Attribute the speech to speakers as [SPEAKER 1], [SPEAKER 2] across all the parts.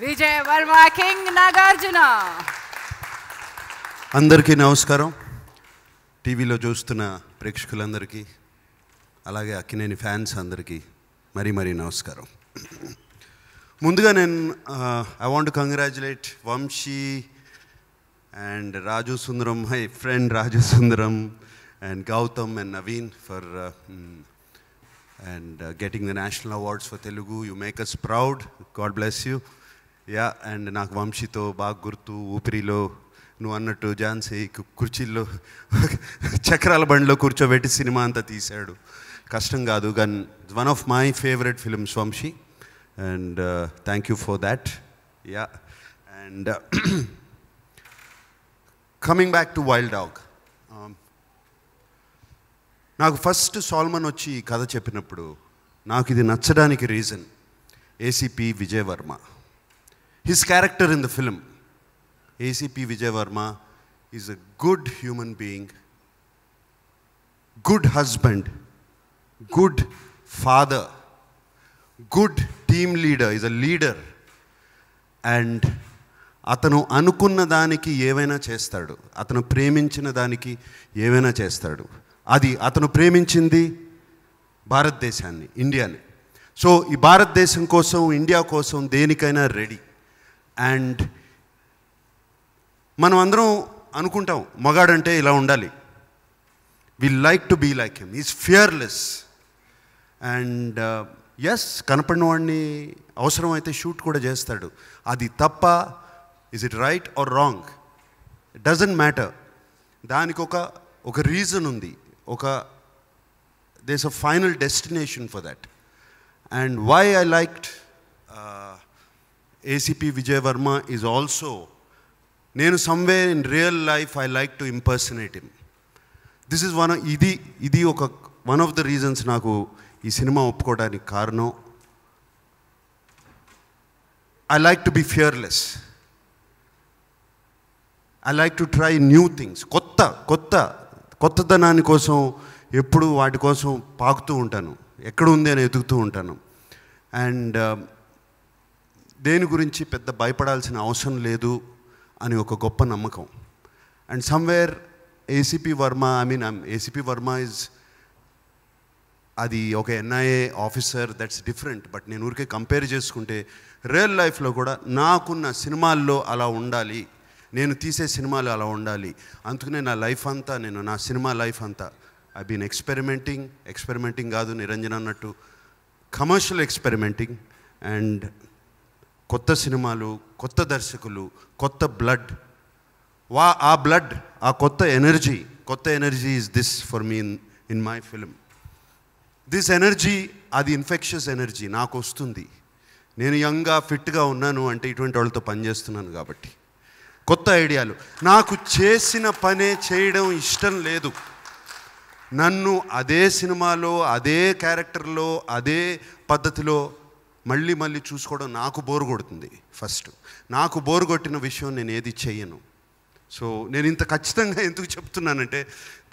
[SPEAKER 1] Vijay Varma king Nagarjuna అందరికీ నమస్కారం టీవీలో చూస్తున్న ప్రేక్షకులందరికీ అలాగే అక్కినేని ఫ్యాన్స్ అందరికీ మరీ మరీ నమస్కారం ముందుగా నేను I want congratulate Vamsi and Raju Sundaram hi friend Raju Sundaram and Gautham and Naveen for and getting the national awards for Telugu you make us proud God bless you yeah and నాకు వంశీతో బాగా గుర్తు ఊపిరిలో నువ్వు అన్నట్టు ఝాన్సీ కుర్చీల్లో చక్రాల బండిలో కూర్చోబెట్టి సినిమా అంతా తీశాడు కష్టం కాదు గన్ one of my favourite films Vamshi and thank you for that yeah and coming back to wild dog నాకు ఫస్ట్ సాల్మన్ వచ్చి ఈ కథ చెప్పినప్పుడు నాకు ఇది నచ్చడానికి reason ACP Vijay Varma his character in the film. ACP Vijay Verma is a good human being, good husband, good father, good team leader, is a leader. And అతను అనుకున్న దానికి ఏవైనా చేస్తాడు అతను ప్రేమించిన దానికి ఏవైనా చేస్తాడు అది అతను ప్రేమించింది భారతదేశాన్ని ఇండియాని సో ఈ భారతదేశం కోసం ఇండియా కోసం దేనికైనా రెడీ అండ్ మనం అందరం అనుకుంటాం మగాడంటే ఇలా ఉండాలి we like to be like him is fearless and ఎస్ కనపడిన వాడిని అవసరమైతే షూట్ కూడా చేస్తాడు అది తప్ప is it right or wrong doesn't matter దానికి ఒక ఒక రీజన్ ఉంది ఒక there's a final destination for that and why I liked ACP Vijay Varma is also also, నేను somewhere in real life I like to impersonate him this is one ఇది ఇది ఒక one of the reasons నాకు ఈ సినిమా ఒప్పుకోవడానికి కారణం I like to be fearless I like to try new things కొత్త కొత్త కొత్తదనాని కోసం ఎప్పుడు వాటి కోసం పాకుతూ ఉంటాను ఎక్కడ ఉంది అని ఎదుగుతూ ఉంటాను అండ్ దేని గురించి పెద్ద భయపడాల్సిన అవసరం లేదు అని ఒక గొప్ప నమ్మకం and somewhere ACP Varma I mean ACP Varma is అది ఒక NIA officer that's different but నేను ఊరికే కంపేర్ చేసుకుంటే రియల్ లైఫ్లో కూడా నాకున్న సినిమాల్లో అలా ఉండాలి నేను తీసే సినిమాలు అలా ఉండాలి అందుకనే నా లైఫ్ అంతా నేను నా సినిమా లైఫ్ అంతా ఐ బీన్ ఎక్స్పెరిమెంటింగ్ ఎక్స్పెరిమెంటింగ్ కాదు నిరంజన్ అన్నట్టు కమర్షియల్ ఎక్స్పెరిమెంటింగ్ అండ్ కొత్త సినిమాలు కొత్త దర్శకులు కొత్త బ్లడ్ వా ఆ బ్లడ్ ఆ కొత్త ఎనర్జీ కొత్త energy is this for me in in my film this energy అది ఇన్ఫెక్షస్ ఎనర్జీ నాకు వస్తుంది నేను యంగ్గా ఫిట్గా ఉన్నాను అంటే ఇటువంటి వాళ్ళతో పనిచేస్తున్నాను కాబట్టి కొత్త ఐడియాలు నాకు చేసిన పనే చేయడం ఇష్టం లేదు నన్ను అదే సినిమాలో అదే క్యారెక్టర్లో అదే పద్ధతిలో మళ్ళీ మళ్ళీ చూసుకోవడం నాకు బోరు కొడుతుంది ఫస్ట్ నాకు బోరు కొట్టిన విషయం నేను ఏది చెయ్యను సో నేను ఇంత ఖచ్చితంగా ఎందుకు చెప్తున్నానంటే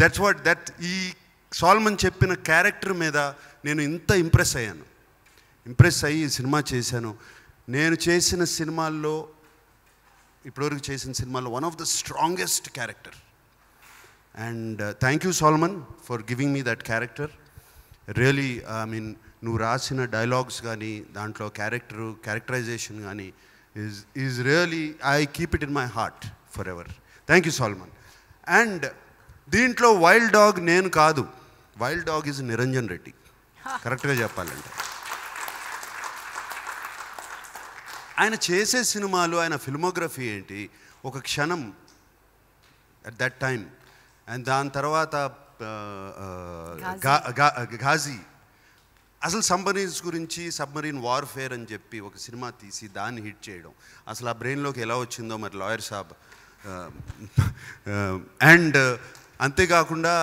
[SPEAKER 1] దట్స్ వాట్ దట్ ఈ సాల్మన్ చెప్పిన క్యారెక్టర్ మీద నేను ఇంత ఇంప్రెస్ అయ్యాను ఇంప్రెస్ అయ్యి ఈ సినిమా చేశాను నేను చేసిన సినిమాల్లో ఇప్పటివరకు చేసిన సినిమాల్లో one of the strongest character and thank you Solomon for giving me that character really I mean నువ్వు రాసిన డైలాగ్స్ కానీ దాంట్లో క్యారెక్టరు క్యారెక్టరైజేషన్ కానీ is is really I keep it in my heart forever thank you Solomon and దీంట్లో wild dog నేను కాదు wild dog is Niranjan Reddy కరెక్ట్గా చెప్పాలంటే ఆయన చేసే సినిమాలు ఆయన ఫిల్మోగ్రఫీ ఏంటి ఒక క్షణం అట్ దట్ టైం అండ్ దాని తర్వాత uh, uh, ఘాజీ అసలు సబ్మరీన్స్ గురించి సబ్మరీన్ వార్ఫేర్ అని చెప్పి ఒక సినిమా తీసి దాన్ని హిట్ చేయడం అసలు ఆ బ్రెయిన్లోకి ఎలా వచ్చిందో మరి లాయర్ సాబ్ అండ్ అంతేకాకుండా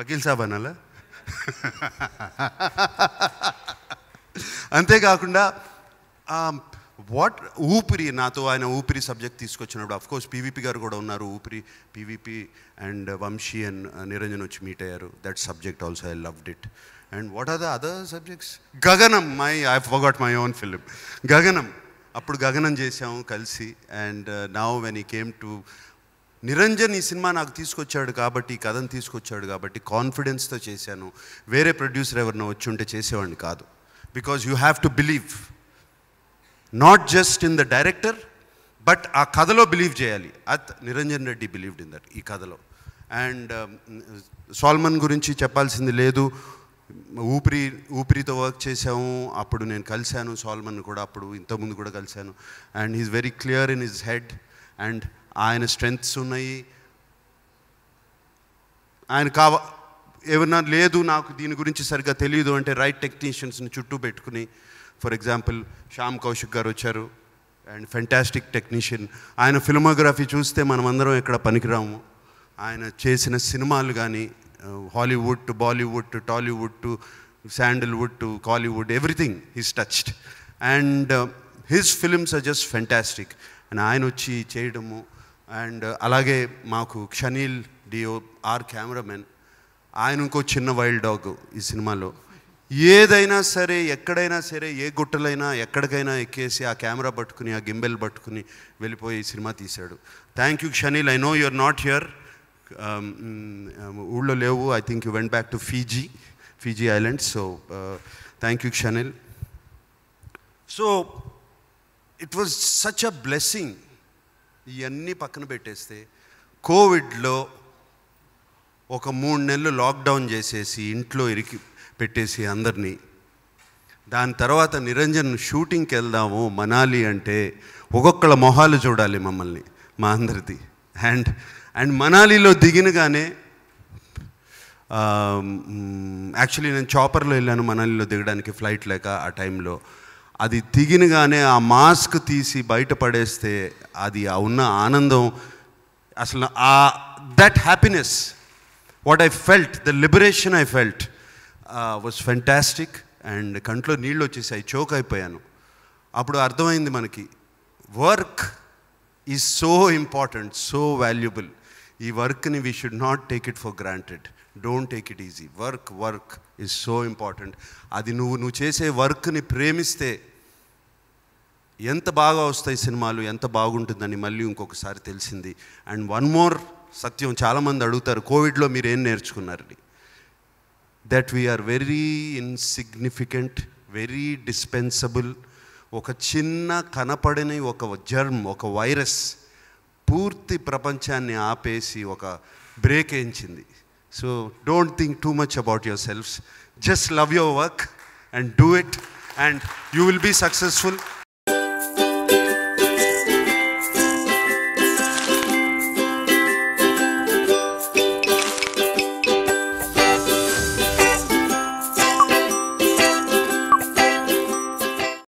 [SPEAKER 1] వకీల్ సాబ్ అనాలా అంతేకాకుండా వాట్ ఊపిరి నాతో ఆయన ఊపిరి సబ్జెక్ట్ తీసుకొచ్చినప్పుడు అఫ్ కోర్స్ పీవీపీ గారు కూడా ఉన్నారు Oopiri PVP and Vamshi and Niranjan వచ్చి మీట్ అయ్యారు that subject also I loved it and what are the other subjects Gaganam my I forgot my own film Gaganam అప్పుడు గగనం చేసాము కలిసి అండ్ నౌ వెన్ ఈ కేమ్ టు నిరంజన్ ఈ సినిమా నాకు తీసుకొచ్చాడు కాబట్టి ఈ కథను తీసుకొచ్చాడు కాబట్టి కాన్ఫిడెన్స్తో చేశాను వేరే ప్రొడ్యూసర్ ఎవరినో వచ్చి ఉంటే చేసేవాడిని కాదు because you have to believe not just in the director but ఆ కథలో బిలీవ్ చేయాలి అత్ Niranjan Reddy believed in that ఈ కథలో అండ్ సాల్మన్ um, గురించి చెప్పాల్సింది లేదు ఊపిరి ఊపిరితో వర్క్ చేసాము అప్పుడు నేను కలిశాను సాల్మన్ కూడా అప్పుడు ఇంతకుముందు కూడా కలిశాను and he's very clear in his head and ఆయన స్ట్రెంగ్త్స్ ఉన్నాయి ఆయన కావ ఏమన్నా లేదు నాకు దీని గురించి సరిగ్గా తెలియదు అంటే రైట్ టెక్నీషియన్స్ని చుట్టూ పెట్టుకుని ఫర్ ఎగ్జాంపుల్ శ్యామ్ కౌశిక్ గారు వచ్చారు అండ్ ఫెంటాస్టిక్ టెక్నీషియన్ ఆయన ఫిల్మోగ్రఫీ చూస్తే మనమందరం ఇక్కడ పనికిరాము ఆయన చేసిన సినిమాలు కానీ Hollywood to Bollywood to Tollywood to Sandalwood to Kollywood everything he's touched and his films are just fantastic and ఆయన వచ్చి చేయడము అండ్ uh, అలాగే మాకు క్షనీల్ డియో ఆర్ కెమెరామెన్ ఆయన ఇంకో చిన్న వైల్డ్ డాగ్ ఈ సినిమాలో ఏదైనా సరే ఎక్కడైనా సరే ఏ గుట్టలైనా ఎక్కడికైనా ఎక్కేసి ఆ కెమెరా పట్టుకుని ఆ గింబెల్ పట్టుకుని వెళ్ళిపోయి సినిమా తీశాడు thank you Shaneel I know your not here ఊళ్ళో లేవు I think you went back to Fiji Fiji island so thank you Shaneel so it was such a blessing ఇవన్నీ పక్కన పెట్టేస్తే కోవిడ్లో ఒక మూడు నెలలు లాక్డౌన్ చేసేసి ఇంట్లో ఇరికి పెట్టేసి అందరినీ దాని తర్వాత నిరంజన్ షూటింగ్కి వెళ్దాము మనాలి అంటే ఒక్కొక్కళ్ళ మొహాలు చూడాలి మమ్మల్ని మా అందరిది అండ్ అండ్ మనాలిలో దిగినగానే యాక్చువల్లీ నేను చాపర్లో వెళ్ళాను మనాలిలో దిగడానికి ఫ్లైట్ లేక ఆ టైంలో అది దిగినగానే ఆ మాస్క్ తీసి బయటపడేస్తే అది ఉన్న ఆనందం అసలు ఆ that happiness what I felt the liberation I felt was fantastic and కంట్లో నీళ్ళు వచ్చేసాయి చోక్ అయిపోయాను అప్పుడు అర్థమైంది మనకి work is so important so valuable ఈ వర్క్ని we should not take it for granted don't take it easy work work is so important అది నువ్వు నువ్వు చేసే వర్క్ని ప్రేమిస్తే ఎంత బాగా వస్తాయి సినిమాలు ఎంత బాగుంటుందని మళ్ళీ ఇంకొకసారి తెలిసింది అండ్ వన్ మోర్ సత్యం చాలామంది అడుగుతారు కోవిడ్లో మీరు ఏం నేర్చుకున్నారని that we're very insignificant very dispensable ఒక చిన్న కనపడని ఒక జర్మ్ ఒక వైరస్ పూర్తి ప్రపంచాన్ని ఆపేసి ఒక బ్రేక్ వేయించింది so don't think too much about your selfs just love your work and do it and you will be successful